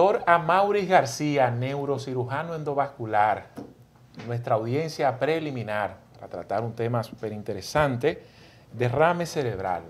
doctor Amauris García, neurocirujano endovascular, nuestra audiencia preliminar para tratar un tema súper interesante, derrame cerebral.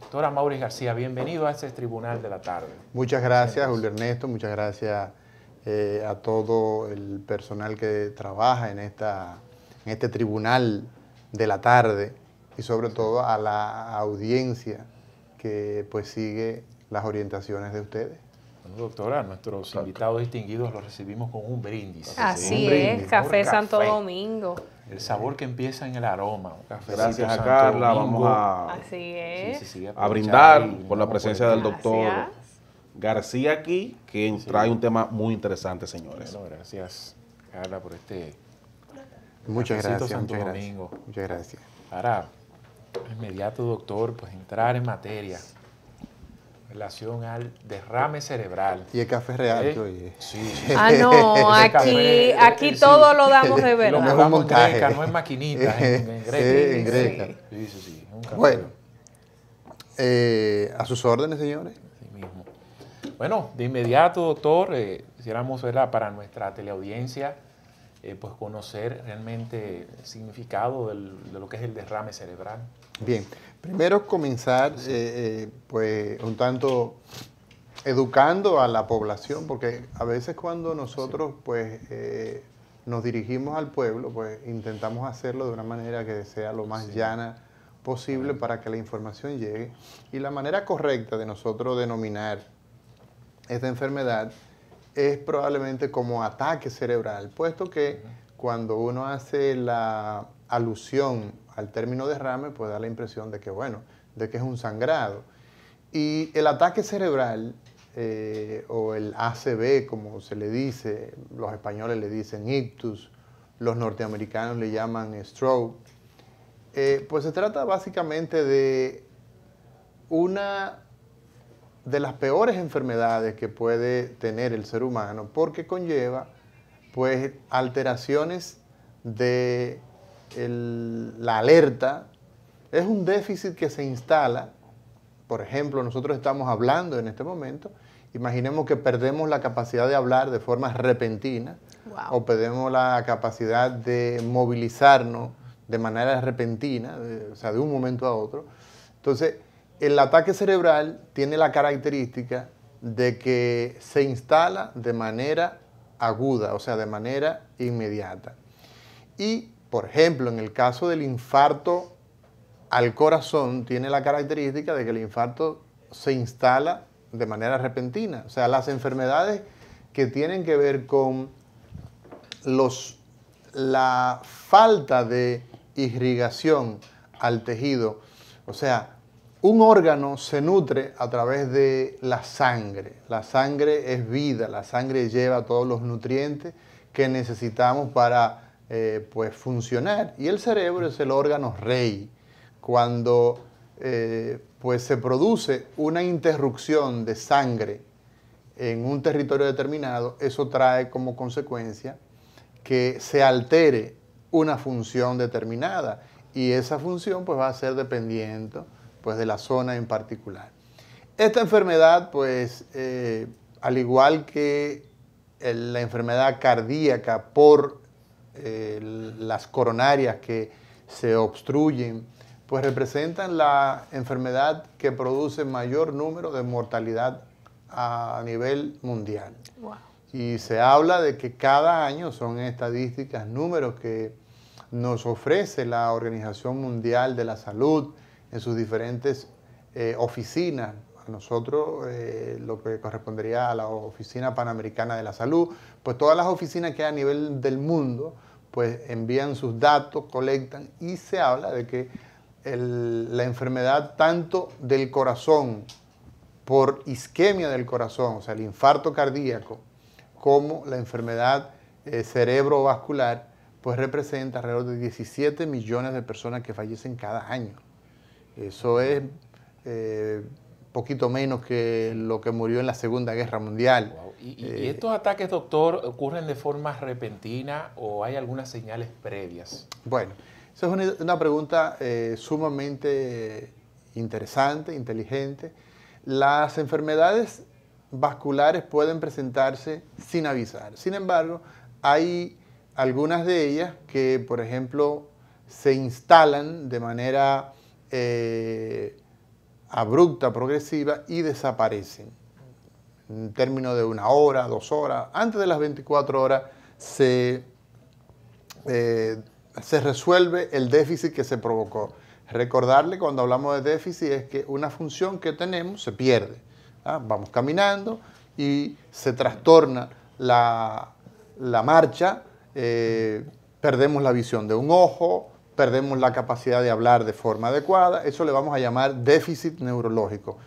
Doctor Amauris García, bienvenido a este Tribunal de la Tarde. Muchas gracias, Julio Ernesto, muchas gracias eh, a todo el personal que trabaja en, esta, en este Tribunal de la Tarde y sobre todo a la audiencia que pues sigue las orientaciones de ustedes. Bueno, doctora, nuestros invitados distinguidos los recibimos con un brindis. Así es, café Santo Domingo. El sabor que empieza en el aroma. Gracias a Carla, vamos a, brindar por la presencia del doctor García aquí, que trae un tema muy interesante, señores. Bueno, gracias, Carla, por este... Muchas gracias, Santo Domingo. Muchas gracias. Para inmediato, doctor, pues entrar en materia relación al derrame cerebral. Y el café real ¿Eh? oye. Sí. Ah, no, aquí, aquí todo lo damos de verdad. no es maquinita, en, en greca. Sí, sí, sí. Bueno, eh, a sus órdenes, señores. Sí mismo. Bueno, de inmediato, doctor, eh, quisiéramos verla para nuestra teleaudiencia, eh, pues conocer realmente el significado de lo que es el derrame cerebral. Bien, Primero comenzar eh, eh, pues un tanto educando a la población, porque a veces cuando nosotros pues eh, nos dirigimos al pueblo, pues intentamos hacerlo de una manera que sea lo más llana posible para que la información llegue. Y la manera correcta de nosotros denominar esta enfermedad es probablemente como ataque cerebral, puesto que cuando uno hace la alusión al término derrame, pues da la impresión de que, bueno, de que es un sangrado. Y el ataque cerebral, eh, o el ACB, como se le dice, los españoles le dicen ictus, los norteamericanos le llaman stroke, eh, pues se trata básicamente de una de las peores enfermedades que puede tener el ser humano porque conlleva pues alteraciones de la alerta, es un déficit que se instala. Por ejemplo, nosotros estamos hablando en este momento, imaginemos que perdemos la capacidad de hablar de forma repentina o perdemos la capacidad de movilizarnos de manera repentina, o sea, de un momento a otro. Entonces, el ataque cerebral tiene la característica de que se instala de manera aguda, o sea, de manera inmediata. Y por ejemplo, en el caso del infarto al corazón, tiene la característica de que el infarto se instala de manera repentina. O sea, las enfermedades que tienen que ver con los, la falta de irrigación al tejido. O sea, un órgano se nutre a través de la sangre. La sangre es vida, la sangre lleva todos los nutrientes que necesitamos para eh, pues funcionar. Y el cerebro es el órgano rey. Cuando eh, pues se produce una interrupción de sangre en un territorio determinado, eso trae como consecuencia que se altere una función determinada y esa función pues va a ser dependiendo pues de la zona en particular. Esta enfermedad pues eh, al igual que la enfermedad cardíaca por las coronarias que se obstruyen, pues representan la enfermedad que produce mayor número de mortalidad a nivel mundial. Y se habla de que cada año son estadísticas, números que nos ofrece la Organización Mundial de la Salud en sus diferentes eh, oficinas. A nosotros, eh, lo que correspondería a la Oficina Panamericana de la Salud, pues todas las oficinas que hay a nivel del mundo pues envían sus datos, colectan y se habla de que la enfermedad tanto del corazón por isquemia del corazón, o sea, el infarto cardíaco, como la enfermedad eh, cerebrovascular, pues representa alrededor de 17 millones de personas que fallecen cada año. Eso es eh, poquito menos que lo que murió en la Segunda Guerra Mundial. ¿Y, eh, estos ataques, doctor, ocurren de forma repentina o hay algunas señales previas? Bueno, esa es una, pregunta eh, sumamente interesante, inteligente. Las enfermedades vasculares pueden presentarse sin avisar. Sin embargo, hay algunas de ellas que, por ejemplo, se instalan de manera eh, abrupta, progresiva y desaparecen. En término de una hora, dos horas, antes de las 24 horas eh, se, resuelve el déficit que se provocó. Recordarle cuando hablamos de déficit es que una función que tenemos se pierde. ¿ah? Vamos caminando y se trastorna la, marcha, eh, perdemos la visión de un ojo, perdemos la capacidad de hablar de forma adecuada, eso le vamos a llamar déficit neurológico.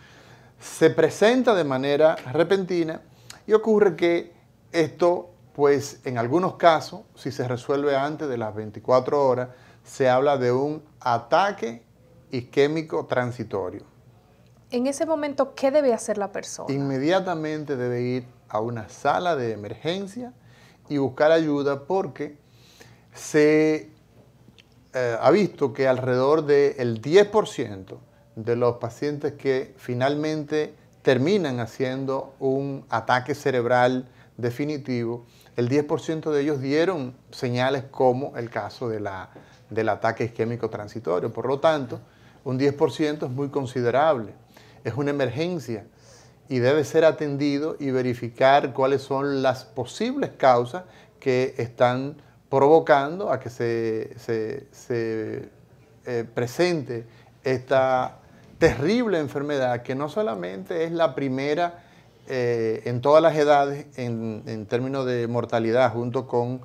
Se presenta de manera repentina y ocurre que esto, pues en algunos casos, si se resuelve antes de las 24 horas, se habla de un ataque isquémico transitorio. En ese momento, ¿qué debe hacer la persona? Inmediatamente debe ir a una sala de emergencia y buscar ayuda porque se eh, ha visto que alrededor del 10% de los pacientes que finalmente terminan haciendo un ataque cerebral definitivo, el 10% de ellos dieron señales como el caso de la, del ataque isquémico transitorio. Por lo tanto, un 10% es muy considerable, es una emergencia y debe ser atendido y verificar cuáles son las posibles causas que están provocando a que se, se, eh, presente esta terrible enfermedad que no solamente es la primera eh, en todas las edades en, términos de mortalidad junto con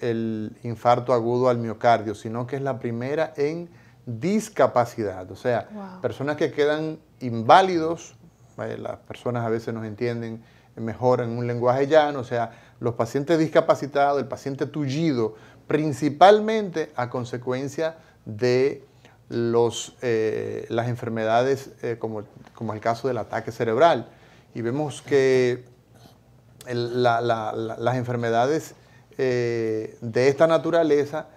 el infarto agudo al miocardio, sino que es la primera en discapacidad, o sea, personas que quedan inválidos, eh, las personas a veces nos entienden mejor en un lenguaje llano, o sea, los pacientes discapacitados, el paciente tullido, principalmente a consecuencia de los, eh, las enfermedades eh, como, el caso del ataque cerebral. Y vemos que las enfermedades eh, de esta naturaleza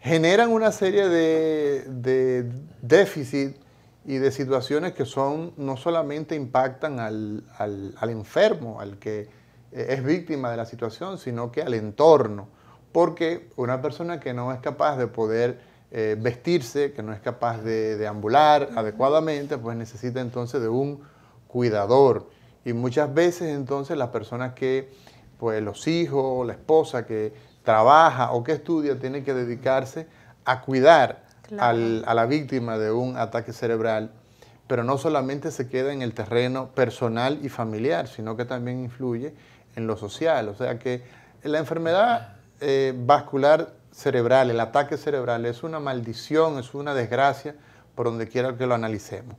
generan una serie de, de déficits y de situaciones que son, no solamente impactan al, al, al enfermo, al que eh, es víctima de la situación, sino que al entorno. Porque una persona que no es capaz de poder eh, vestirse, que no es capaz de, ambular adecuadamente, pues necesita entonces de un cuidador. Y muchas veces entonces las personas que, pues los hijos, la esposa que trabaja o que estudia, tiene que dedicarse a cuidar a la víctima de un ataque cerebral pero no solamente se queda en el terreno personal y familiar, sino que también influye en lo social. O sea que la enfermedad eh, vascular cerebral, el ataque cerebral, es una maldición, es una desgracia, por donde quiera que lo analicemos.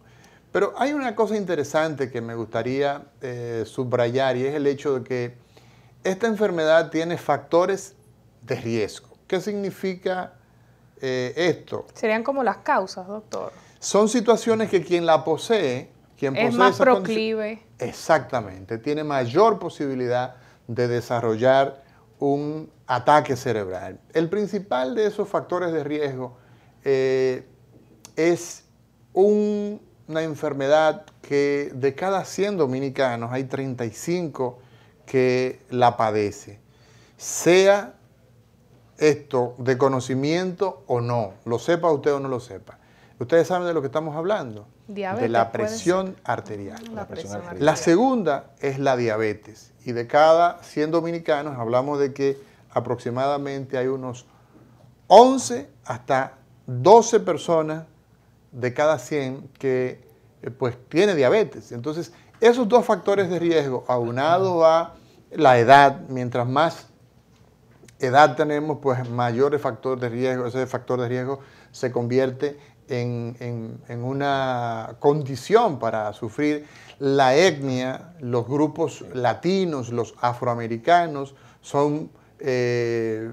Pero hay una cosa interesante que me gustaría eh, subrayar y es el hecho de que esta enfermedad tiene factores de riesgo. ¿Qué significa eh, esto? Serían como las causas, doctor. Son situaciones que quien la posee, quien es más proclive Exactamente, tiene mayor posibilidad de desarrollar un ataque cerebral. El principal de esos factores de riesgo eh, es una enfermedad que de cada 100 dominicanos hay 35 que la padece, sea esto de conocimiento o no, lo sepa usted o no lo sepa. Ustedes saben de lo que estamos hablando de la presión arterial. La, segunda es la diabetes. Y de cada 100 dominicanos hablamos de que aproximadamente hay unos 11 hasta 12 personas de cada 100 que eh, pues tiene diabetes. Entonces, esos dos factores de riesgo, aunado a la edad, mientras más edad tenemos, pues mayor el factor de riesgo, ese factor de riesgo se convierte en, una condición para sufrir. La etnia, los grupos latinos, los afroamericanos, son eh,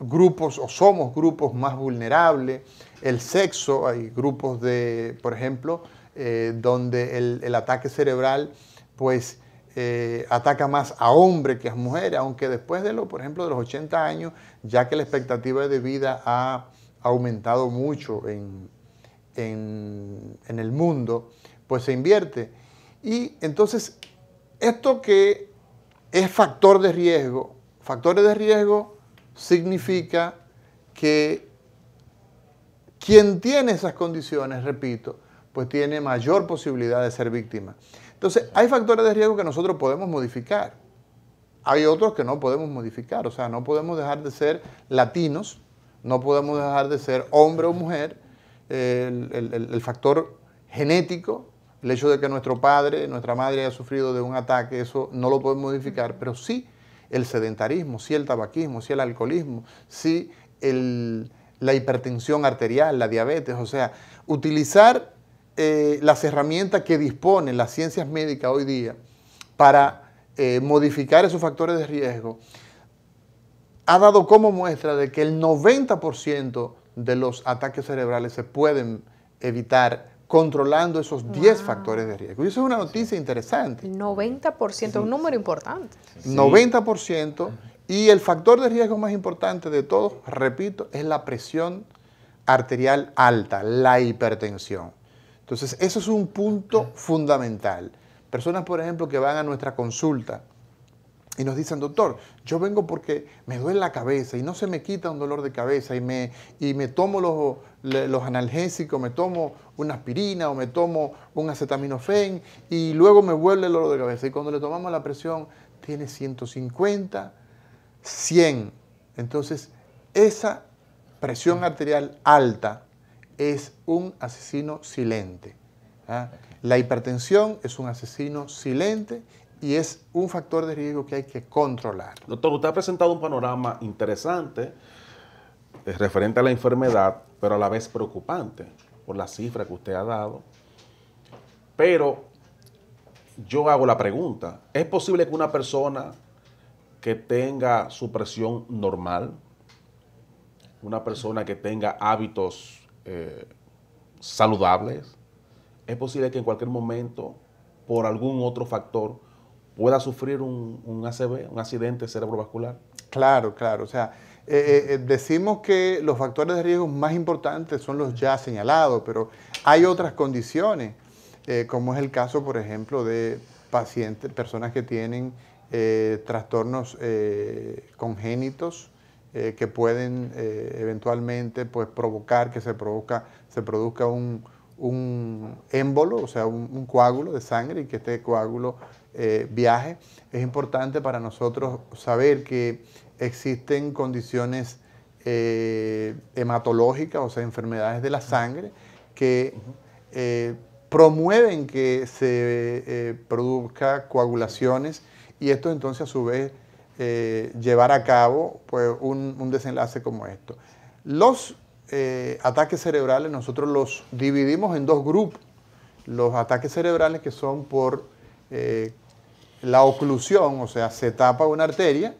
grupos o somos grupos más vulnerables. El sexo, hay grupos de, por ejemplo, eh, donde el, ataque cerebral, pues, eh, ataca más a hombres que a mujeres, aunque después de lo, por ejemplo, de los 80 años, ya que la expectativa de vida ha aumentado mucho en, en, el mundo, pues se invierte. Y entonces, esto que es factor de riesgo, factores de riesgo significa que quien tiene esas condiciones, repito, pues tiene mayor posibilidad de ser víctima. Entonces, hay factores de riesgo que nosotros podemos modificar. Hay otros que no podemos modificar, o sea, no podemos dejar de ser latinos, no podemos dejar de ser hombre o mujer, el, factor genético, el hecho de que nuestro padre, nuestra madre haya sufrido de un ataque, eso no lo podemos modificar, pero sí el sedentarismo, sí el tabaquismo, sí el alcoholismo, sí la hipertensión arterial, la diabetes, o sea, utilizar eh, las herramientas que disponen las ciencias médicas hoy día para eh, modificar esos factores de riesgo, ha dado como muestra de que el 90% de los ataques cerebrales se pueden evitar controlando esos 10 factores de riesgo. Y eso es una noticia interesante. 90%, un número importante. 90%. Y el factor de riesgo más importante de todos, repito, es la presión arterial alta, la hipertensión. Entonces, eso es un punto fundamental. Personas, por ejemplo, que van a nuestra consulta y nos dicen, doctor, yo vengo porque me duele la cabeza y no se me quita un dolor de cabeza y me, y me tomo los, los analgésicos, me tomo una aspirina o me tomo un acetaminofén y luego me vuelve el dolor de cabeza. Y cuando le tomamos la presión, tiene 150, 100. Entonces, esa presión mm. arterial alta es un asesino silente. ¿ah? La hipertensión es un asesino silente y es un factor de riesgo que hay que controlar. Doctor, usted ha presentado un panorama interesante eh, referente a la enfermedad, pero a la vez preocupante por la cifra que usted ha dado. Pero yo hago la pregunta, ¿es posible que una persona que tenga su presión normal, una persona que tenga hábitos eh, saludables, es posible que en cualquier momento, por algún otro factor, pueda sufrir un, un ACV, un accidente cerebrovascular. Claro, claro. O sea, eh, eh, eh, decimos que los factores de riesgo más importantes son los ya señalados, pero hay otras condiciones, como es el caso, por ejemplo, de pacientes, personas que tienen trastornos congénitos que pueden eventualmente pues, provocar que se, provoca, se produzca un, émbolo, o sea, un coágulo de sangre y que este coágulo eh, viaje, es importante para nosotros saber que existen condiciones eh, hematológicas, o sea, enfermedades de la sangre, que eh, promueven que se produzca coagulaciones y esto entonces a su vez llevar a cabo pues, un, desenlace como esto. Los ataques cerebrales nosotros los dividimos en dos grupos. Los ataques cerebrales que son por la oclusión, o sea, se tapa una arteria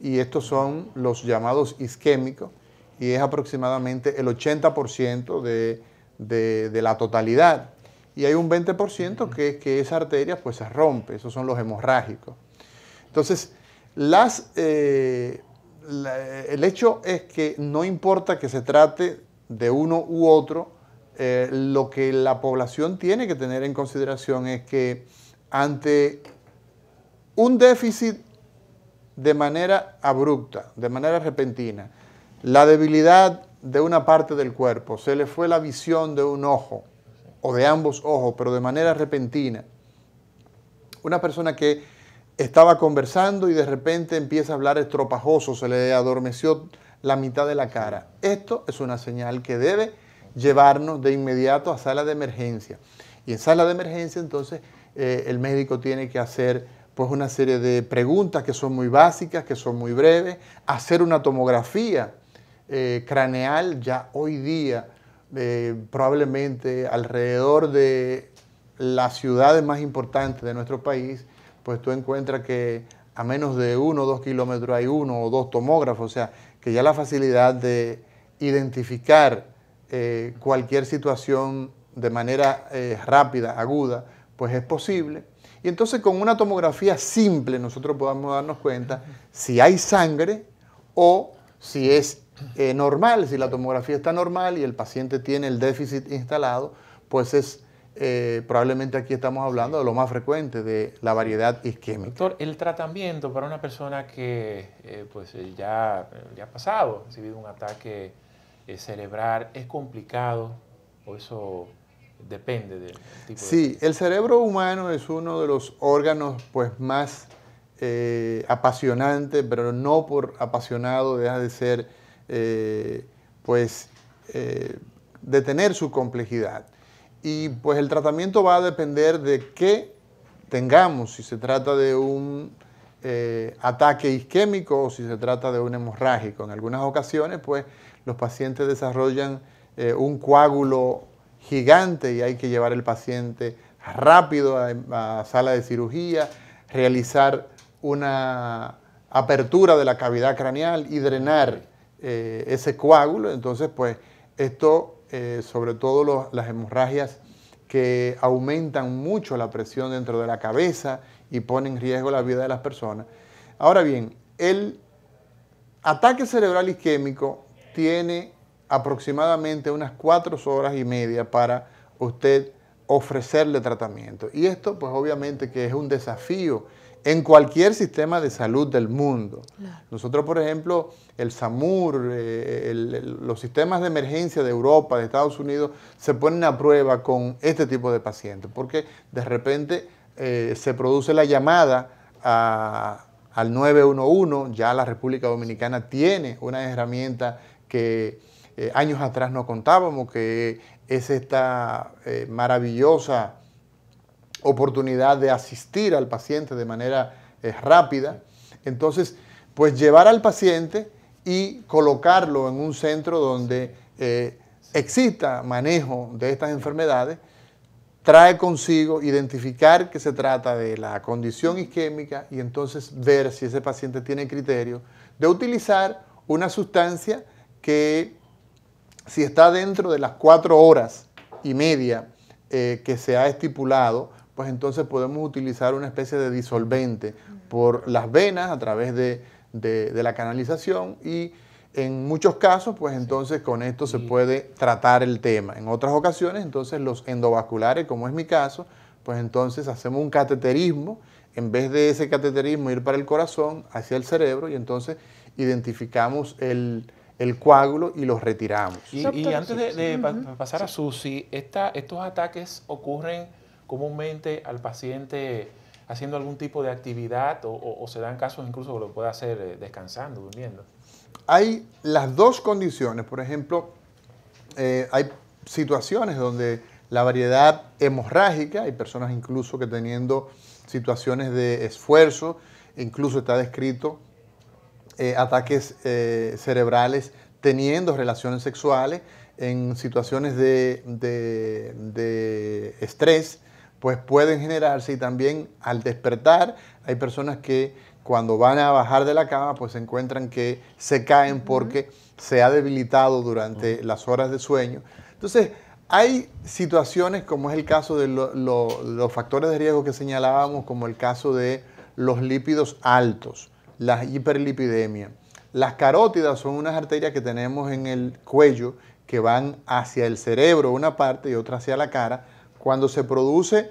y estos son los llamados isquémicos y es aproximadamente el 80% de, de, la totalidad. Y hay un 20% que, es que esa arteria pues se rompe, esos son los hemorrágicos. Entonces, las, eh, el hecho es que no importa que se trate de uno u otro, eh, lo que la población tiene que tener en consideración es que ante un déficit de manera abrupta, de manera repentina, la debilidad de una parte del cuerpo, se le fue la visión de un ojo o de ambos ojos, pero de manera repentina. Una persona que estaba conversando y de repente empieza a hablar estropajoso, se le adormeció la mitad de la cara. Esto es una señal que debe llevarnos de inmediato a sala de emergencia. Y en sala de emergencia entonces eh, el médico tiene que hacer pues una serie de preguntas que son muy básicas, que son muy breves, hacer una tomografía eh, craneal ya hoy día, eh, probablemente alrededor de las ciudades más importantes de nuestro país, pues tú encuentras que a menos de uno o dos kilómetros hay uno o dos tomógrafos, o sea, que ya la facilidad de identificar eh, cualquier situación de manera rápida, aguda, pues es posible y entonces con una tomografía simple nosotros podamos darnos cuenta si hay sangre o si es eh, normal, si la tomografía está normal y el paciente tiene el déficit instalado, pues es eh, probablemente aquí estamos hablando de lo más frecuente, de la variedad isquémica. Doctor, el tratamiento para una persona que eh, pues ya, ya ha pasado, ha recibido un ataque cerebral, ¿es complicado o eso depende del tipo Sí, el cerebro humano es uno de los órganos pues más apasionantes, eh, apasionante, pero no por apasionado deja de ser eh, pues eh, de tener su complejidad. Y pues el tratamiento va a depender de qué tengamos, si se trata de un ataque isquémico o si se trata de un hemorrágico. En algunas ocasiones pues los pacientes desarrollan un coágulo gigante y hay que llevar el paciente rápido a, sala de cirugía, realizar una apertura de la cavidad craneal y drenar eh, ese coágulo. Entonces, pues esto, eh, sobre todo las hemorragias que aumentan mucho la presión dentro de la cabeza y ponen en riesgo la vida de las personas. Ahora bien, el ataque cerebral isquémico tiene aproximadamente unas cuatro horas y media para usted ofrecerle tratamiento. Y esto pues obviamente que es un desafío en cualquier sistema de salud del mundo. Nosotros, por ejemplo, el SAMUR, eh, los sistemas de emergencia de Europa, de Estados Unidos, se ponen a prueba con este tipo de pacientes, porque de repente eh, se produce la llamada a, al 911, ya la República Dominicana tiene una herramienta que eh, años atrás no contábamos, que es esta eh, maravillosa oportunidad de asistir al paciente de manera eh, rápida. Entonces, pues llevar al paciente y colocarlo en un centro donde exista manejo de estas enfermedades trae consigo identificar que se trata de la condición isquémica y entonces ver si ese paciente tiene criterio de utilizar una sustancia que si está dentro de las cuatro horas y media eh, que se ha estipulado, pues entonces podemos utilizar una especie de disolvente por las venas a través de la canalización y en muchos casos, pues entonces con esto se puede tratar el tema. En otras ocasiones, entonces los endovasculares, como es mi caso, pues entonces hacemos un cateterismo, en vez de ese cateterismo ir para el corazón, hacia el cerebro, y entonces identificamos el, el coágulo y los retiramos. Y, antes de, pasar a Susi, estos ataques ocurren comúnmente al paciente haciendo algún tipo de actividad o, se dan casos incluso que lo puede hacer eh, descansando, durmiendo. Hay las dos condiciones, por ejemplo, eh, hay situaciones donde la variedad hemorrágica, hay personas incluso que teniendo situaciones de esfuerzo, incluso está descrito eh, ataques eh, cerebrales teniendo relaciones sexuales, en situaciones de, estrés, pues pueden generarse y también al despertar hay personas que cuando van a bajar de la cama pues se encuentran que se caen porque se ha debilitado durante las horas de sueño. Entonces, hay situaciones como es el caso de los factores de riesgo que señalábamos, como el caso de los lípidos altos, la hiperlipidemia. Las carótidas son unas arterias que tenemos en el cuello que van hacia el cerebro una parte y otra hacia la cara. Cuando se produce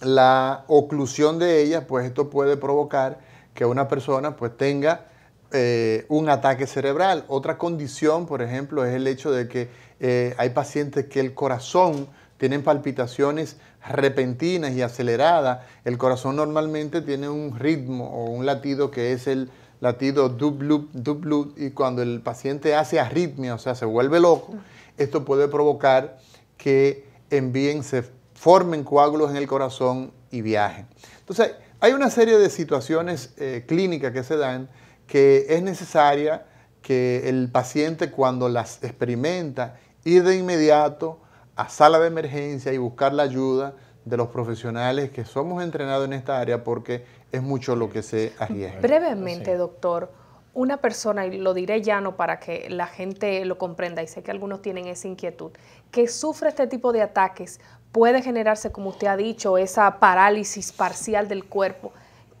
la oclusión de ellas, pues esto puede provocar que una persona pues tenga eh, un ataque cerebral. Otra condición, por ejemplo, es el hecho de que eh, hay pacientes que el corazón tienen palpitaciones repentinas y aceleradas, el corazón normalmente tiene un ritmo o un latido que es el latido dub-loop, dub y cuando el paciente hace arritmia, o sea, se vuelve loco, esto puede provocar que bien se formen coágulos en el corazón y viajen. Entonces, hay una serie de situaciones eh, clínicas que se dan que es necesaria que el paciente cuando las experimenta y de inmediato a sala de emergencia y buscar la ayuda de los profesionales que somos entrenados en esta área porque es mucho lo que se arriesga. Brevemente, doctor, una persona, y lo diré llano para que la gente lo comprenda, y sé que algunos tienen esa inquietud, que sufre este tipo de ataques, puede generarse, como usted ha dicho, esa parálisis parcial del cuerpo.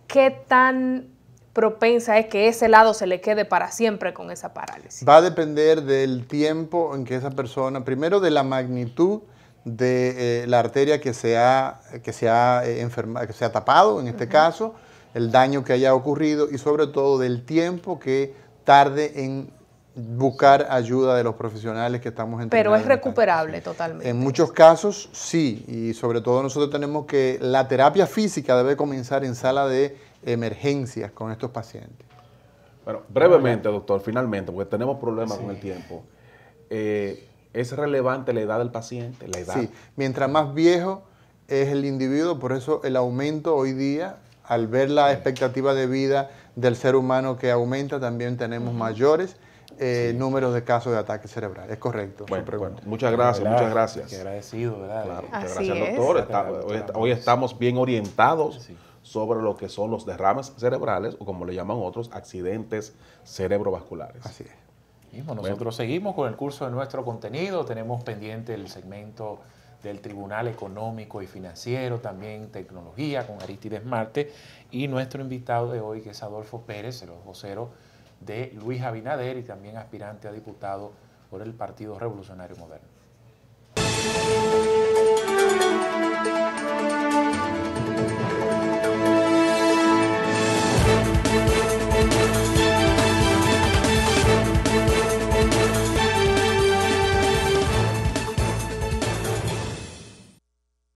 ¿Qué tan propensa es que ese lado se le quede para siempre con esa parálisis. Va a depender del tiempo en que esa persona, primero de la magnitud de eh, la arteria que se ha, que se ha, eh, que se ha tapado, en este caso, el daño que haya ocurrido y sobre todo del tiempo que tarde en buscar ayuda de los profesionales que estamos entrenando. Pero es recuperable totalmente. En muchos casos sí, y sobre todo nosotros tenemos que la terapia física debe comenzar en sala de emergencias con estos pacientes. Bueno, brevemente, doctor, finalmente, porque tenemos problemas con el tiempo. Eh, ¿Es relevante la edad del paciente? La edad? Sí, mientras más viejo es el individuo, por eso el aumento hoy día, al ver la expectativa de vida del ser humano que aumenta, también tenemos mayores eh, números de casos de ataque cerebral. Es correcto. Bueno, muchas gracias, muchas gracias. agradecido, ¿verdad? muchas gracias, doctor. hoy, estamos bien orientados sobre lo que son los derrames cerebrales o como le llaman otros, accidentes cerebrovasculares. Así es. Nosotros seguimos con el curso de nuestro contenido. Tenemos pendiente el segmento del Tribunal Económico y Financiero, también tecnología con Aristides Marte y nuestro invitado de hoy que es Adolfo Pérez, el vocero de Luis Abinader y también aspirante a diputado por el Partido Revolucionario Moderno.